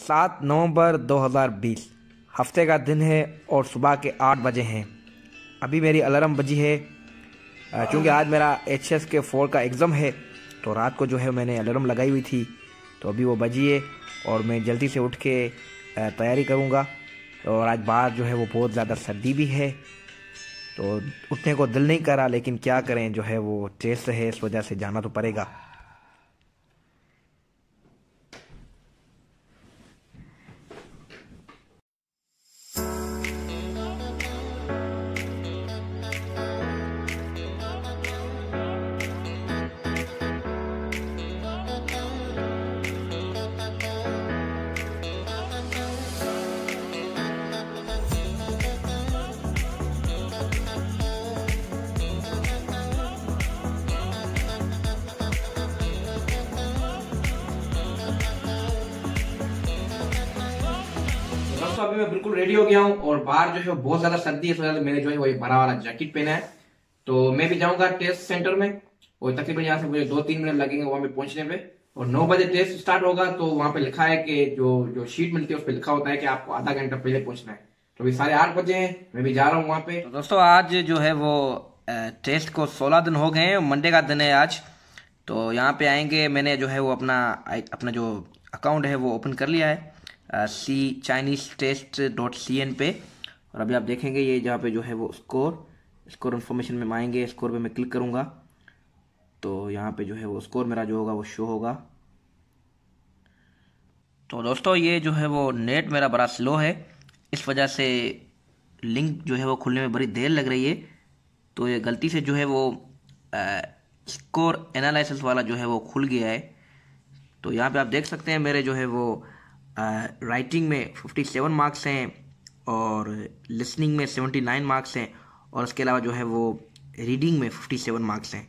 सात नवंबर 2020 हफ्ते का दिन है और सुबह के आठ बजे हैं अभी मेरी अलार्म बजी है क्योंकि आज मेरा एच एस के फोर का एग्ज़ाम है तो रात को जो है मैंने अलार्म लगाई हुई थी तो अभी वो बजी है और मैं जल्दी से उठ के तैयारी करूँगा और आज बाहर जो है वो बहुत ज़्यादा सर्दी भी है तो उठने को दिल नहीं करा लेकिन क्या करें जो है वो टेस्ट है इस वजह से जाना तो पड़ेगा दोस्तों अभी मैं बिल्कुल रेडी हो गया हूँ और बाहर जो है बहुत ज्यादा सर्दी है इस तो मैंने जो है वही बड़ा वाला जैकेट पहना है तो मैं भी जाऊंगा टेस्ट सेंटर में और तकरीबन यहाँ से मुझे दो तीन मिनट लगेंगे वहां पे पहुंचने में और नौ बजे टेस्ट स्टार्ट होगा तो वहां पे लिखा है कि जो जो शीट मिलती है उस पर लिखा होता है कि आपको आधा घंटा पहले पहुंचना है तो अभी साढ़े आठ बजे हैं मैं भी जा रहा हूँ वहाँ पे तो दोस्तों आज जो है वो टेस्ट को सोलह दिन हो गए हैं मंडे का दिन है आज तो यहाँ पे आएंगे मैंने जो है वो अपना अपना जो अकाउंट है वो ओपन कर लिया है सी Chinese test dot C N पे और अभी आप देखेंगे ये जहाँ पे जो है वो स्कोर स्कोर इन्फॉर्मेशन में आएंगे स्कोर पे मैं क्लिक करूँगा तो यहाँ पे जो है वो स्कोर मेरा जो होगा वो शो होगा तो दोस्तों ये जो है वो नेट मेरा बड़ा स्लो है इस वजह से लिंक जो है वो खुलने में बड़ी देर लग रही है तो ये गलती से जो है वो स्कोर एनालिसिस वाला जो है वो खुल गया है तो यहाँ पे आप देख सकते हैं मेरे जो है वो राइटिंग में 57 मार्क्स हैं और लिसनिंग में 79 मार्क्स हैं और उसके अलावा जो है वो रीडिंग में 57 मार्क्स हैं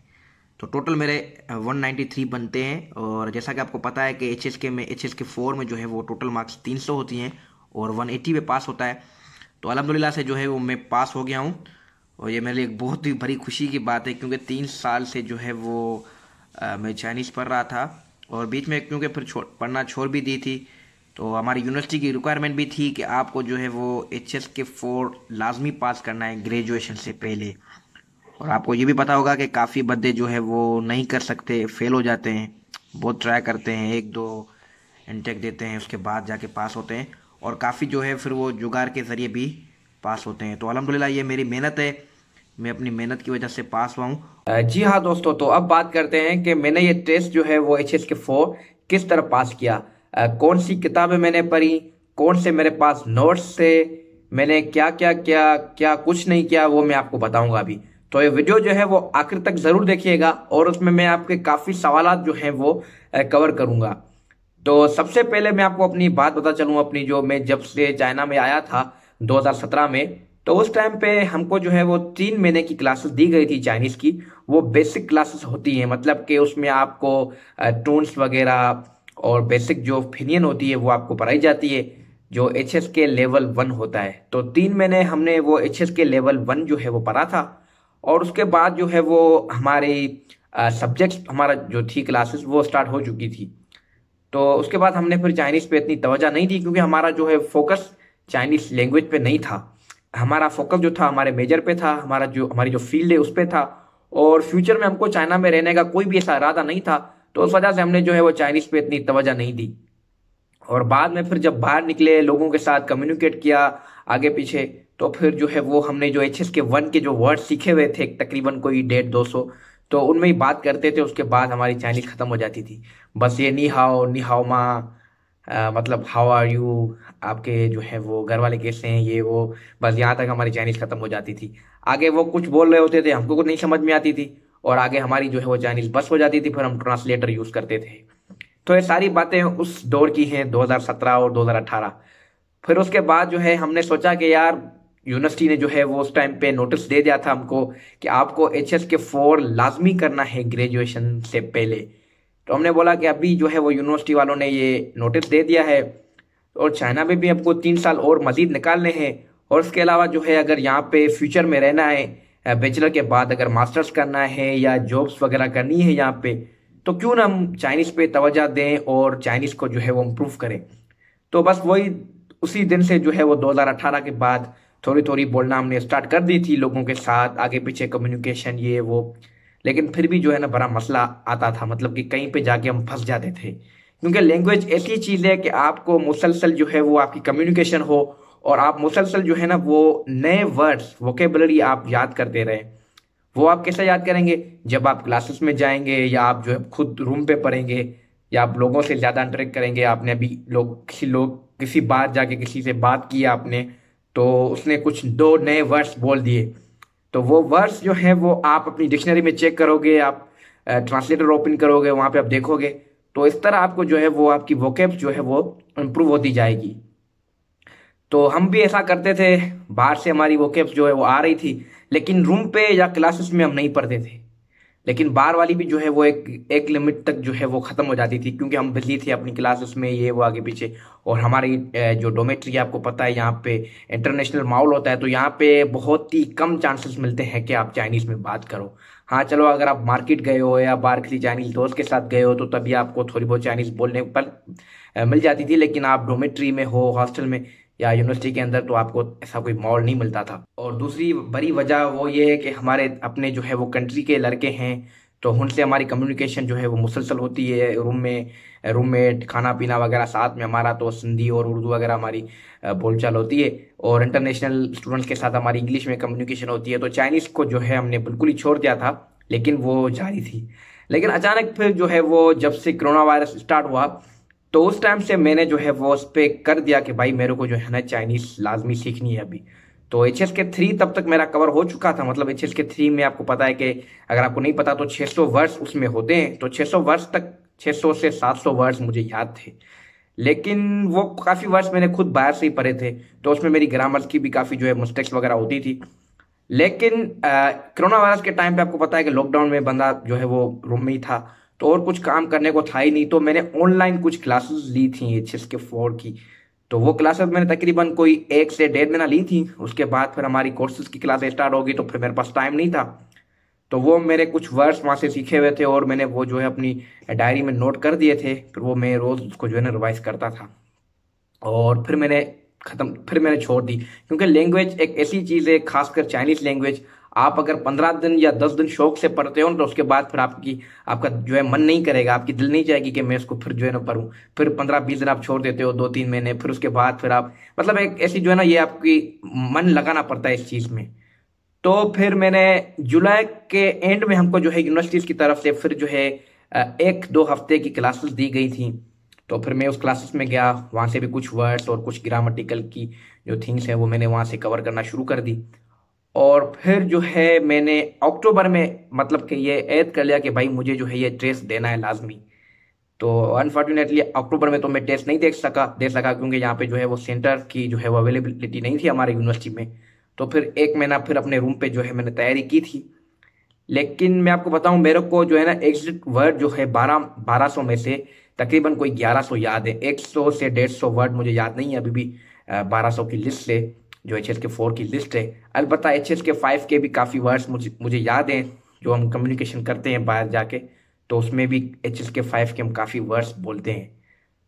तो टोटल मेरे 193 बनते हैं और जैसा कि आपको पता है कि एच के में एच के फोर में जो है वो टोटल मार्क्स सौ होती हैं और एटी पे पास होता है तो अलहमदिल्ला से जो है वो मैं पास हो गया हूँ और ये मेरे लिए एक बहुत ही बड़ी खुशी की बात है क्योंकि तीन साल से जो है वो आ, मैं चाइनीज़ पढ़ रहा था और बीच में क्योंकि फिर छोड़ पढ़ना छोड़ भी दी थी तो हमारी यूनिवर्सिटी की रिक्वायरमेंट भी थी कि आपको जो है वो एच एस के फोर लाजमी पास करना है ग्रेजुएशन से पहले और आपको ये भी पता होगा कि काफ़ी बदे जो है वो नहीं कर सकते फेल हो जाते हैं बहुत ट्राई करते हैं एक दो इंटेक देते हैं उसके बाद जाके पास होते हैं और काफ़ी जो है फिर वो जुगाड़ के ज़रिए भी पास होते हैं तो अलहमदिल्ला ये मेरी मेहनत है मैं अपनी मेहनत की वजह से पास हुआ हूँ जी हाँ दोस्तों तो अब बात करते हैं कि मैंने ये टेस्ट जो है वो एच एस के फोर किस तरह पास किया कौन सी किताबें मैंने पढ़ी कौन से मेरे पास नोट्स थे मैंने क्या क्या क्या क्या कुछ नहीं किया वो मैं आपको बताऊंगा अभी तो ये वीडियो जो है वो आखिर तक ज़रूर देखिएगा और उसमें मैं आपके काफ़ी सवाल जो है वो कवर करूँगा तो सबसे पहले मैं आपको अपनी बात बता चलूँ अपनी जो मैं जब से चाइना में आया था 2017 में तो उस टाइम पे हमको जो है वो तीन महीने की क्लासेस दी गई थी चाइनीज़ की वो बेसिक क्लासेस होती हैं मतलब कि उसमें आपको टूंस वगैरह और बेसिक जो ओपिनियन होती है वो आपको पढ़ाई जाती है जो एच एस के लेवल वन होता है तो तीन महीने हमने वो एच एस के लेवल वन जो है वो पढ़ा था और उसके बाद जो है वो हमारी सब्जेक्ट्स हमारा जो थी क्लासेस वो स्टार्ट हो चुकी थी तो उसके बाद हमने फिर चाइनीज़ पे इतनी तवज्जा नहीं दी क्योंकि हमारा जो है फोकस चाइनीज़ लैंग्वेज पे नहीं था हमारा फोकस जो था हमारे मेजर पे था हमारा जो हमारी जो फील्ड है उस पर था और फ्यूचर में हमको चाइना में रहने का कोई भी ऐसा इरादा नहीं था तो उस वजह से हमने जो है वो चाइनीज़ पे इतनी तवज्जा नहीं दी और बाद में फिर जब बाहर निकले लोगों के साथ कम्युनिकेट किया आगे पीछे तो फिर जो है वो हमने जो एच एस के वन के जो वर्ड सीखे हुए थे तकरीबन कोई डेढ़ दो सौ तो उनमें ही बात करते थे उसके बाद हमारी चाइनीज ख़त्म हो जाती थी बस ये नी हाओ नी हाओ माँ मतलब हाउ आर यू आपके जो है वो घर वाले कैसे हैं ये वो बस यहाँ तक हमारी चाइनीज़ ख़त्म हो जाती थी आगे वो कुछ बोल रहे होते थे हमको कुछ नहीं समझ में आती थी और आगे हमारी जो है वो चाइनीज बस हो जाती थी फिर हम ट्रांसलेटर यूज करते थे तो ये सारी बातें उस दौर की हैं 2017 और 2018 फिर उसके बाद जो है हमने सोचा कि यार यूनिवर्सिटी ने जो है वो उस टाइम पे नोटिस दे दिया था हमको कि आपको एच एस के फोर लाजमी करना है ग्रेजुएशन से पहले तो हमने बोला कि अभी जो है वो यूनिवर्सिटी वालों ने ये नोटिस दे दिया है और चाइना में भी आपको तीन साल और मज़ीद निकालने हैं और इसके अलावा जो है अगर यहाँ पे फ्यूचर में रहना है बैचलर के बाद अगर मास्टर्स करना है या जॉब्स वगैरह करनी है यहाँ पे तो क्यों ना हम चाइनीज़ पे तोजह दें और चाइनीज़ को जो है वो इम्प्रूव करें तो बस वही उसी दिन से जो है वो 2018 के बाद थोड़ी थोड़ी बोलना हमने स्टार्ट कर दी थी लोगों के साथ आगे पीछे कम्युनिकेशन ये वो लेकिन फिर भी जो है ना बड़ा मसला आता था मतलब कि कहीं पे जाके हम फंस जाते थे क्योंकि लैंग्वेज ऐसी चीज़ है कि आपको मुसलसल जो है वो आपकी कम्युनिकेशन हो और आप मुसलसल जो है ना वो नए वर्ड्स वोकेबलरी आप याद करते रहे वो आप कैसे याद करेंगे जब आप क्लासेस में जाएंगे या आप जो है खुद रूम पे पढ़ेंगे या आप लोगों से ज़्यादा इंटरेक्ट करेंगे आपने अभी लोग किसी लोग किसी बात जाके किसी से बात की आपने तो उसने कुछ दो नए वर्ड्स बोल दिए तो वो वर्ड्स जो हैं वो आप अपनी डिक्शनरी में चेक करोगे आप ट्रांसलेटर ओपन करोगे वहाँ पे आप देखोगे तो इस तरह आपको जो है वो आपकी वोकेब जो है वो इम्प्रूव होती जाएगी तो हम भी ऐसा करते थे बाहर से हमारी वो कैप्स जो है वो आ रही थी लेकिन रूम पे या क्लासेस में हम नहीं पढ़ते थे लेकिन बाहर वाली भी जो है वो एक एक लिमिट तक जो है वो ख़त्म हो जाती थी क्योंकि हम बिजली थे अपनी क्लासेस में ये वो आगे पीछे और हमारी जो डोमेट्री आपको पता है यहाँ पे इंटरनेशनल माहौल होता है तो यहाँ पे बहुत ही कम चांसेस मिलते हैं कि आप चाइनीज़ में बात करो हाँ चलो अगर आप मार्केट गए हो या बाहर किसी चाइनीज़ दोस्त के साथ गए हो तो तभी आपको थोड़ी बहुत चाइनीज़ बोलने पर मिल जाती थी लेकिन आप डोमेट्री में हो हॉस्टल में या यूनिवर्सिटी के अंदर तो आपको ऐसा कोई मॉल नहीं मिलता था और दूसरी बड़ी वजह वो ये है कि हमारे अपने जो है वो कंट्री के लड़के हैं तो उनसे हमारी कम्युनिकेशन जो है वो मुसलसल होती है रूम में रूम में खाना पीना वगैरह साथ में हमारा तो सिंधी और उर्दू वगैरह हमारी बोलचाल होती है और इंटरनेशनल स्टूडेंट्स के साथ हमारी इंग्लिश में कम्युनिकेशन होती है तो चाइनीज़ को जो है हमने बिल्कुल ही छोड़ दिया था लेकिन वो जारी थी लेकिन अचानक फिर जो है वो जब से कोरोना वायरस स्टार्ट हुआ तो उस टाइम से मैंने जो है वो उस पर कर दिया कि भाई मेरे को जो है ना चाइनीज़ लाजमी सीखनी है अभी तो एच एस के थ्री तब तक मेरा कवर हो चुका था मतलब एच एस के थ्री में आपको पता है कि अगर आपको नहीं पता तो 600 वर्ड्स उसमें होते हैं तो 600 वर्ड्स तक 600 से 700 वर्ड्स मुझे याद थे लेकिन वो काफ़ी वर्ड्स मैंने खुद बाहर से ही पढ़े थे तो उसमें मेरी ग्रामर्स की भी काफ़ी जो है मिस्टेक्स वगैरह होती थी लेकिन कोरोना वायरस के टाइम पे आपको पता है कि लॉकडाउन में बंदा जो है वो रूम में ही था तो और कुछ काम करने को था ही नहीं तो मैंने ऑनलाइन कुछ क्लासेस ली थी एच एस के फोर की तो वो क्लासेस मैंने तकरीबन कोई एक से डेढ़ महीना ली थी उसके बाद फिर हमारी कोर्सेज की क्लास स्टार्ट होगी तो फिर मेरे पास टाइम नहीं था तो वो मेरे कुछ वर्ड्स वहाँ से सीखे हुए थे और मैंने वो जो है अपनी डायरी में नोट कर दिए थे फिर वो मैं रोज़ उसको जो है ना रिवाइज करता था और फिर मैंने ख़त्म फिर मैंने छोड़ दी क्योंकि लैंग्वेज एक ऐसी चीज़ है खासकर चाइनीज़ लैंग्वेज आप अगर पंद्रह दिन या दस दिन शौक से पढ़ते हो तो उसके बाद फिर आपकी आपका जो है मन नहीं करेगा आपकी दिल नहीं जाएगी कि मैं इसको फिर जो है ना पढ़ूँ फिर पंद्रह बीस दिन आप छोड़ देते हो दो तीन महीने फिर उसके बाद फिर आप मतलब एक ऐसी जो है ना ये आपकी मन लगाना पड़ता है इस चीज़ में तो फिर मैंने जुलाई के एंड में हमको जो है यूनिवर्सिटीज़ की तरफ से फिर जो है एक दो हफ्ते की क्लासेस दी गई थी तो फिर मैं उस क्लासेस में गया वहाँ से भी कुछ वर्ड्स और कुछ ग्रामेटिकल की जो थिंग्स हैं वो मैंने वहाँ से कवर करना शुरू कर दी और फिर जो है मैंने अक्टूबर में मतलब कि ये ऐद कर लिया कि भाई मुझे जो है ये ड्रेस देना है लाजमी तो अनफॉर्चुनेटली अक्टूबर में तो मैं टेस्ट नहीं देख सका दे सका क्योंकि यहाँ पे जो है वो सेंटर की जो है वो अवेलेबिलिटी नहीं थी हमारे यूनिवर्सिटी में तो फिर एक महीना फिर अपने रूम पे जो है मैंने तैयारी की थी लेकिन मैं आपको बताऊँ मेरे को जो है ना एग्जिट वर्ड जो है बारह बारह सौ में से तकरीबन कोई ग्यारह सौ याद है एक सौ से डेढ़ सौ वर्ड मुझे याद नहीं है अभी भी बारह सौ की लिस्ट से जो एच एस के फोर की लिस्ट है अलबत्त एच एस के फाइव के भी काफ़ी वर्ड्स मुझे मुझे याद हैं जो हम कम्युनिकेशन करते हैं बाहर जाके तो उसमें भी एच एस के फाइव के हम काफ़ी वर्ड्स बोलते हैं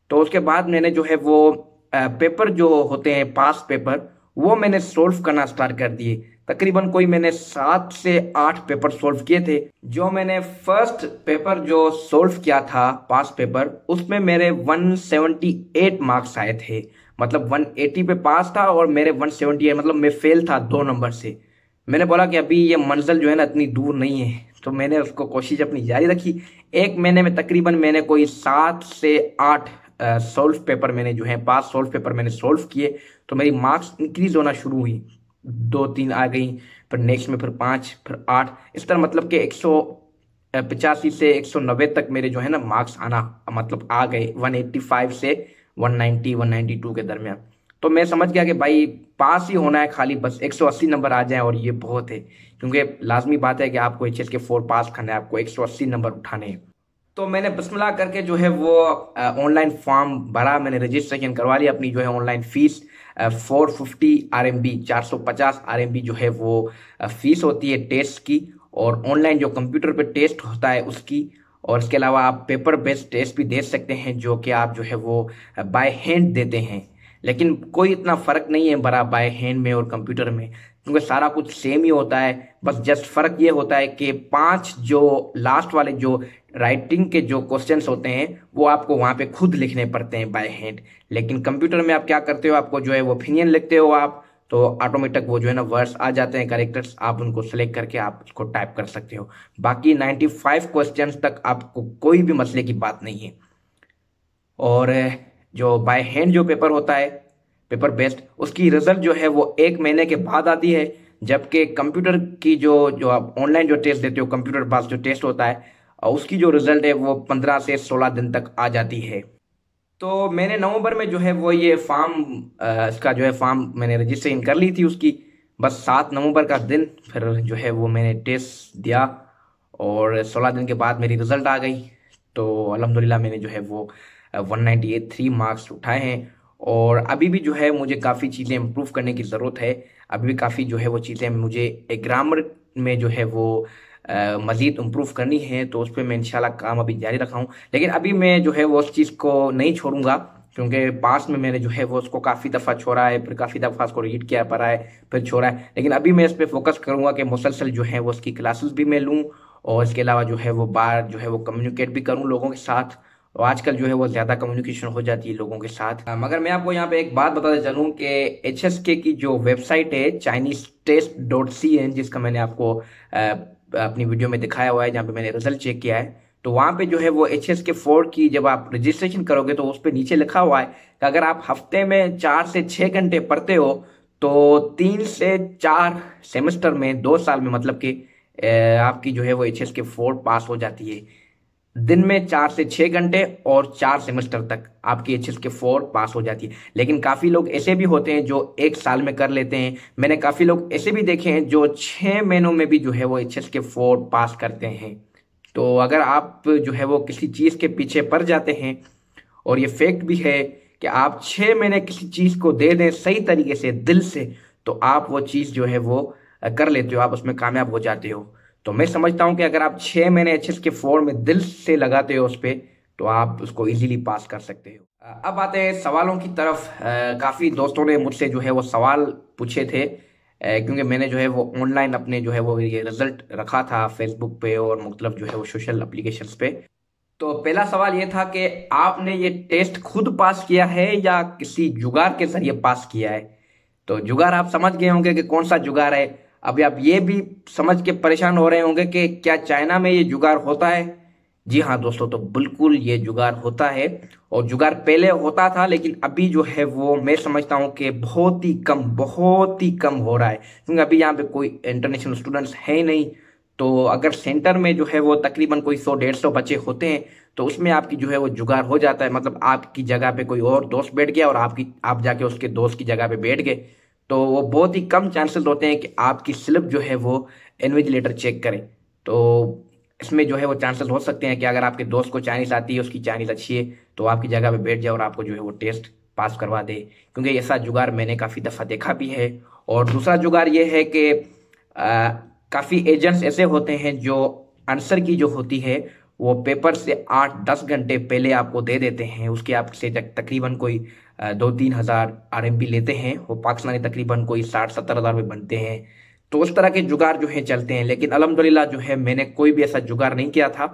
तो उसके बाद मैंने जो है वो पेपर जो होते हैं पास पेपर वो मैंने सोल्व करना स्टार्ट कर दिए तकरीबन कोई मैंने सात से आठ पेपर सोल्व किए थे जो मैंने फर्स्ट पेपर जो सोल्व किया था पास पेपर उसमें मेरे 178 मार्क्स आए थे मतलब 180 पे पास था और मेरे 170 सेवेंटी मतलब मैं फेल था दो नंबर से मैंने बोला कि अभी ये मंजिल जो है ना इतनी दूर नहीं है तो मैंने उसको कोशिश अपनी जारी रखी एक महीने में तकरीबन मैंने कोई सात से आठ सोल्व पेपर मैंने जो है पास सोल्व पेपर मैंने सोल्व किए तो मेरी मार्क्स इंक्रीज होना शुरू हुई दो तीन आ गई फिर नेक्स्ट में फिर पाँच फिर आठ इस तरह मतलब कि एक सौ पचासी से एक सौ नब्बे तक मेरे जो है ना मार्क्स आना मतलब आ गए वन एट्टी फाइव से 190 192 के दरमियान तो मैं समझ गया कि भाई पास ही होना है खाली बस 180 नंबर आ जाए और ये बहुत है क्योंकि लाजमी बात है कि आपको एच के फोर पास करना है आपको 180 नंबर उठाने हैं तो मैंने बसमला करके जो है वो ऑनलाइन फॉर्म भरा मैंने रजिस्ट्रेशन करवा लिया अपनी जो है ऑनलाइन फीस फोर फिफ्टी आर एम बी चार सौ पचास आर एम बी जो है वो फीस होती है टेस्ट की और ऑनलाइन जो कंप्यूटर पे टेस्ट होता है उसकी और इसके अलावा आप पेपर बेस्ड टेस्ट भी दे सकते हैं जो कि आप जो है वो बाय हैंड देते हैं लेकिन कोई इतना फ़र्क नहीं है बड़ा बाय हैंड में और कंप्यूटर में क्योंकि सारा कुछ सेम ही होता है बस जस्ट फ़र्क ये होता है कि पांच जो लास्ट वाले जो राइटिंग के जो क्वेश्चन होते हैं वो आपको वहाँ पे खुद लिखने पड़ते हैं बाय हैंड लेकिन कंप्यूटर में आप क्या करते हो आपको जो है वो ओपिनियन लिखते हो आप तो ऑटोमेटिक वो जो है ना वर्ड्स आ जाते हैं करेक्टर्स आप उनको सेलेक्ट करके आप उसको टाइप कर सकते हो बाकी 95 क्वेश्चन तक आपको कोई भी मसले की बात नहीं है और जो बाय हैंड जो पेपर होता है पेपर बेस्ड उसकी रिजल्ट जो है वो एक महीने के बाद आती है जबकि कंप्यूटर की जो जो आप ऑनलाइन जो टेस्ट देते हो कंप्यूटर पास जो टेस्ट होता है उसकी जो रिजल्ट है वो पंद्रह से सोलह दिन तक आ जाती है तो मैंने नवंबर में जो है वो ये फॉर्म इसका जो है फॉर्म मैंने रजिस्ट्रेशन कर ली थी उसकी बस सात नवंबर का दिन फिर जो है वो मैंने टेस्ट दिया और सोलह दिन के बाद मेरी रिज़ल्ट आ गई तो अलहमदिल्ला मैंने जो है वो one ninety eight three marks उठाए हैं और अभी भी जो है मुझे काफ़ी चीज़ें इम्प्रूव करने की ज़रूरत है अभी भी काफ़ी जो है वो चीज़ें मुझे ग्रामर में जो है वो मज़ीद इम्प्रूव करनी है तो उस पर मैं इनशाला काम अभी जारी रखा हूँ लेकिन अभी मैं जो है वो उस चीज़ को नहीं छोड़ूंगा क्योंकि पास में मैंने जो है वो उसको काफ़ी दफ़ा छोड़ा है फिर काफ़ी दफ़ा उसको रीड किया पड़ा है फिर छोड़ा है लेकिन अभी मैं इस पर फोकस करूँगा कि मुसलसल जो है वो उसकी क्लासेस भी मैं लूँ और इसके अलावा जो है वो बाहर जो है वो कम्युनिकेट भी करूँ लोगों के साथ और आजकल जो है वो ज़्यादा कम्युनिकेशन हो जाती है लोगों के साथ मगर मैं आपको यहाँ पे एक बात बताना चलूँ कि एच की जो वेबसाइट है Chinese test dot C N जिसका मैंने आपको अपनी वीडियो में दिखाया हुआ है जहाँ पे मैंने रिजल्ट चेक किया है तो वहाँ पे जो है वो एच एस के फोर की जब आप रजिस्ट्रेशन करोगे तो उस पर नीचे लिखा हुआ है कि अगर आप हफ्ते में चार से छः घंटे पढ़ते हो तो तीन से चार सेमेस्टर में दो साल में मतलब कि आपकी जो है वो एच एस के फोर पास हो जाती है दिन में चार से छः घंटे और चार सेमेस्टर तक आपकी एच एस के फोर पास हो जाती है लेकिन काफ़ी लोग ऐसे भी होते हैं जो एक साल में कर लेते हैं मैंने काफ़ी लोग ऐसे भी देखे हैं जो छः महीनों में भी जो है वो एच एस के फोर पास करते हैं तो अगर आप जो है वो किसी चीज़ के पीछे पड़ जाते हैं और ये फैक्ट भी है कि आप छः महीने किसी चीज़ को दे दें सही तरीके से दिल से तो आप वो चीज़ जो है वो कर लेते हो आप उसमें कामयाब हो जाते हो तो मैं समझता हूं कि अगर आप छह महीने एच के फोर में दिल से लगाते हो उस पर तो आप उसको इजीली पास कर सकते हो अब आते हैं सवालों की तरफ काफ़ी दोस्तों ने मुझसे जो है वो सवाल पूछे थे क्योंकि मैंने जो है वो ऑनलाइन अपने जो है वो ये रिजल्ट रखा था फेसबुक पे और मतलब जो है वो सोशल अप्लीकेशन पे तो पहला सवाल ये था कि आपने ये टेस्ट खुद पास किया है या किसी जुगाड़ के जरिए पास किया है तो जुगाड़ आप समझ गए होंगे कि कौन सा जुगाड़ है अभी आप ये भी समझ के परेशान हो रहे होंगे कि क्या चाइना में ये जुगाड़ होता है जी हाँ दोस्तों तो बिल्कुल ये जुगाड़ होता है और जुगाड़ पहले होता था लेकिन अभी जो है वो मैं समझता हूँ कि बहुत ही कम बहुत ही कम हो रहा है क्योंकि अभी यहाँ पे कोई इंटरनेशनल स्टूडेंट्स है नहीं तो अगर सेंटर में जो है वो तकरीबन कोई सौ डेढ़ सौ बच्चे होते हैं तो उसमें आपकी जो है वो जुगाड़ हो जाता है मतलब आपकी जगह पे कोई और दोस्त बैठ गया और आपकी आप जाके उसके दोस्त की जगह पे बैठ गए तो वो बहुत ही कम चांसेस होते हैं कि आपकी स्लिप जो है वो इन्विजिलेटर चेक करें तो इसमें जो है वो चांसेस हो सकते हैं कि अगर आपके दोस्त को चाइनीज आती है उसकी चाइनीज अच्छी है तो आपकी जगह पे बैठ जाए और आपको जो है वो टेस्ट पास करवा दे क्योंकि ऐसा जुगाड़ मैंने काफ़ी दफ़ा देखा भी है और दूसरा जुगाड़ ये है कि काफ़ी एजेंट्स ऐसे होते हैं जो आंसर की जो होती है वो पेपर से आठ दस घंटे पहले आपको दे देते हैं उसके आपसे तकरीबन कोई दो तीन हज़ार आर लेते हैं वो पाकिस्तानी तकरीबन कोई साठ सत्तर हज़ार में बनते हैं तो उस तरह के जुगाड़ जो है चलते हैं लेकिन अलहमदिल्ला जो है मैंने कोई भी ऐसा जुगाड़ नहीं किया था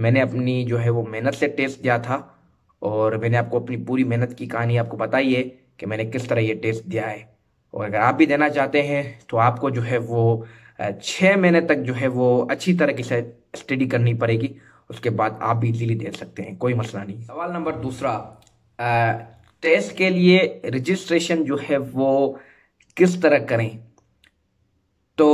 मैंने अपनी जो है वो मेहनत से टेस्ट दिया था और मैंने आपको अपनी पूरी मेहनत की कहानी आपको बताई है कि मैंने किस तरह ये टेस्ट दिया है और अगर आप भी देना चाहते हैं तो आपको जो है वो छः महीने तक जो है वो अच्छी तरीके से स्टडी करनी पड़ेगी उसके बाद आप भी इजीली दे सकते हैं कोई मसला नहीं सवाल नंबर दूसरा टेस्ट के लिए रजिस्ट्रेशन जो है वो किस तरह करें तो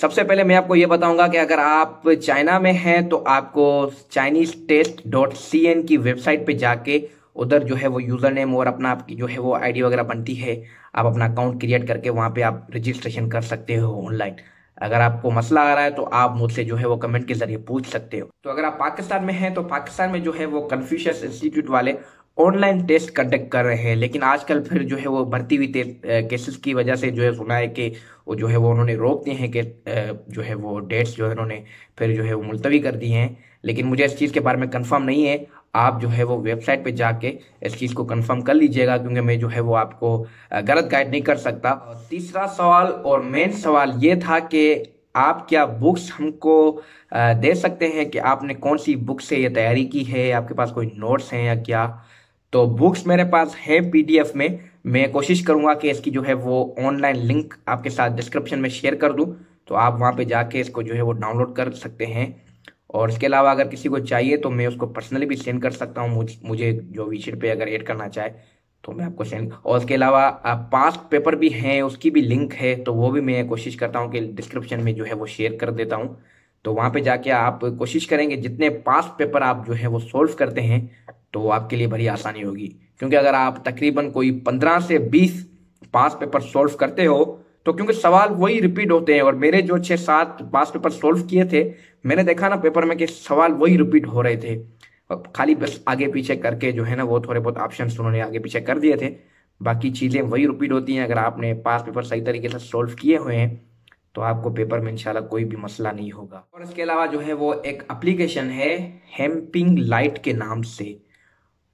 सबसे पहले मैं आपको ये बताऊंगा कि अगर आप चाइना में हैं तो आपको Chinese test dot C N की वेबसाइट पे जाके उधर जो है वो यूज़र नेम और अपना आपकी जो है वो आईडी वगैरह बनती है आप अपना अकाउंट क्रिएट करके वहां पे आप रजिस्ट्रेशन कर सकते हो ऑनलाइन अगर आपको मसला आ रहा है तो आप मुझसे जो है वो कमेंट के जरिए पूछ सकते हो तो अगर आप पाकिस्तान में हैं तो पाकिस्तान में जो है वो कन्फ्यूशियस इंस्टीट्यूट वाले ऑनलाइन टेस्ट कंडक्ट कर रहे हैं लेकिन आजकल फिर जो है वो बढ़ती हुई केसेस की वजह से जो है सुना है कि वो जो है वो उन्होंने रोक दिए हैं कि जो है वो डेट्स जो है उन्होंने फिर जो है वो मुलतवी कर दिए हैं लेकिन मुझे इस चीज़ के बारे में कंफर्म नहीं है आप जो है वो वेबसाइट पे जाके इस चीज़ को कंफर्म कर लीजिएगा क्योंकि मैं जो है वो आपको गलत गाइड नहीं कर सकता तीसरा सवाल और मेन सवाल ये था कि आप क्या बुक्स हमको दे सकते हैं कि आपने कौन सी बुक से ये तैयारी की है आपके पास कोई नोट्स हैं या क्या तो बुक्स मेरे पास है पीडीएफ में मैं कोशिश करूंगा कि इसकी जो है वो ऑनलाइन लिंक आपके साथ डिस्क्रिप्शन में शेयर कर दूं तो आप वहां पे जाके इसको जो है वो डाउनलोड कर सकते हैं और इसके अलावा अगर किसी को चाहिए तो मैं उसको पर्सनली भी सेंड कर सकता हूँ मुझे, मुझे जो वीशीट पे अगर एड करना चाहे तो मैं आपको सेंड और उसके अलावा पास्ट पेपर भी हैं उसकी भी लिंक है तो वो भी मैं कोशिश करता हूँ कि डिस्क्रिप्शन में जो है वो शेयर कर देता हूँ तो वहाँ पे जाके आप कोशिश करेंगे जितने पास्ट पेपर आप जो है वो सोल्व करते हैं तो आपके लिए बड़ी आसानी होगी क्योंकि अगर आप तकरीबन कोई पंद्रह से बीस पास पेपर सोल्व करते हो तो क्योंकि सवाल वही रिपीट होते हैं और मेरे जो छः सात पास पेपर सोल्व किए थे मैंने देखा ना पेपर में कि सवाल वही रिपीट हो रहे थे खाली बस आगे पीछे करके जो है ना वो थोड़े बहुत ऑप्शन उन्होंने आगे पीछे कर दिए थे बाकी चीज़ें वही रिपीट होती हैं अगर आपने पास पेपर सही तरीके से सोल्व किए हुए हैं तो आपको पेपर में इंशाल्लाह कोई भी मसला नहीं होगा और इसके अलावा जो है वो एक अप्लीकेशन है हेम्पिंग लाइट के नाम से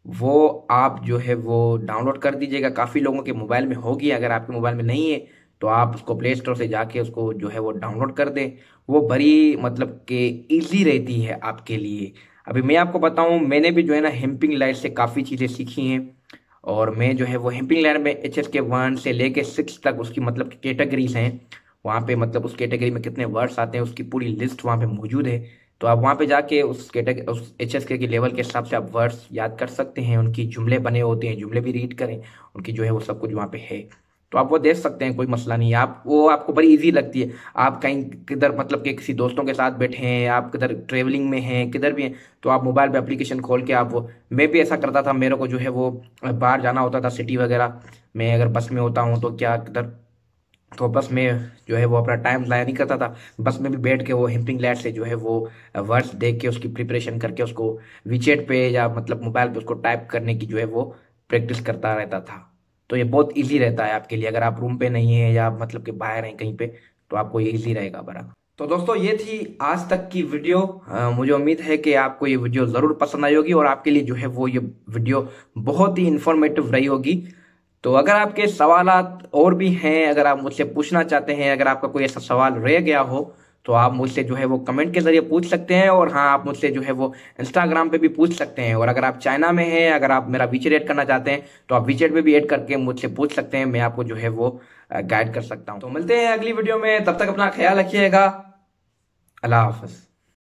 वो आप जो है वो डाउनलोड कर दीजिएगा काफ़ी लोगों के मोबाइल में होगी अगर आपके मोबाइल में नहीं है तो आप उसको प्ले स्टोर से जाके उसको जो है वो डाउनलोड कर दें वो बड़ी मतलब के ईजी रहती है आपके लिए अभी मैं आपको बताऊं मैंने भी जो है ना हेम्पिंग लाइट से काफ़ी चीज़ें सीखी हैं और मैं जो है वो हेम्पिंग लाइट में एच एस के वन से लेके सिक्स तक उसकी मतलब कैटेगरीज हैं वहाँ पे मतलब उस कैटेगरी में कितने वर्ड्स आते हैं उसकी पूरी लिस्ट वहाँ पे मौजूद है तो आप वहाँ पे जाके उस कैटेगरी उस एच एस के लेवल के हिसाब से आप वर्ड्स याद कर सकते हैं उनकी जुमले बने होते हैं जुमले भी रीड करें उनकी जो है वो सब कुछ वहाँ पे है तो आप वो देख सकते हैं कोई मसला नहीं है आप वो आपको बड़ी इजी लगती है आप कहीं किधर मतलब कि किसी दोस्तों के साथ बैठे हैं आप किधर ट्रेवलिंग में हैं किधर भी हैं तो आप मोबाइल पे एप्लीकेशन खोल के आप वो मैं भी ऐसा करता था मेरे को जो है वो बाहर जाना होता था सिटी वगैरह मैं अगर बस में होता हूँ तो क्या किधर तो बस में जो है वो अपना टाइम ज़ाया नहीं करता था बस में भी बैठ के वो हिमपिंग लाइट से जो है वो वर्ड्स देख के उसकी प्रिपरेशन करके उसको विचेट पे या मतलब मोबाइल पे उसको टाइप करने की जो है वो प्रैक्टिस करता रहता था तो ये बहुत ईजी रहता है आपके लिए अगर आप रूम पे नहीं है या मतलब कि बाहर हैं कहीं पे तो आपको ये ईजी रहेगा बड़ा तो दोस्तों ये थी आज तक की वीडियो आ, मुझे उम्मीद है कि आपको ये वीडियो ज़रूर पसंद आई होगी और आपके लिए जो है वो ये वीडियो बहुत ही इन्फॉर्मेटिव रही होगी तो अगर आपके सवाल और भी हैं अगर आप मुझसे पूछना चाहते हैं अगर आपका कोई ऐसा सवाल रह गया हो तो आप मुझसे जो है वो कमेंट के जरिए पूछ सकते हैं और हाँ आप मुझसे जो है वो इंस्टाग्राम पे भी पूछ सकते हैं और अगर आप चाइना में हैं अगर आप मेरा वीचेट ऐड करना चाहते हैं तो आप वीचेट पे भी ऐड करके मुझसे पूछ सकते हैं मैं आपको जो है वो गाइड कर सकता हूँ तो मिलते हैं अगली वीडियो में तब तक अपना ख्याल रखिएगा अल्लाह हाफ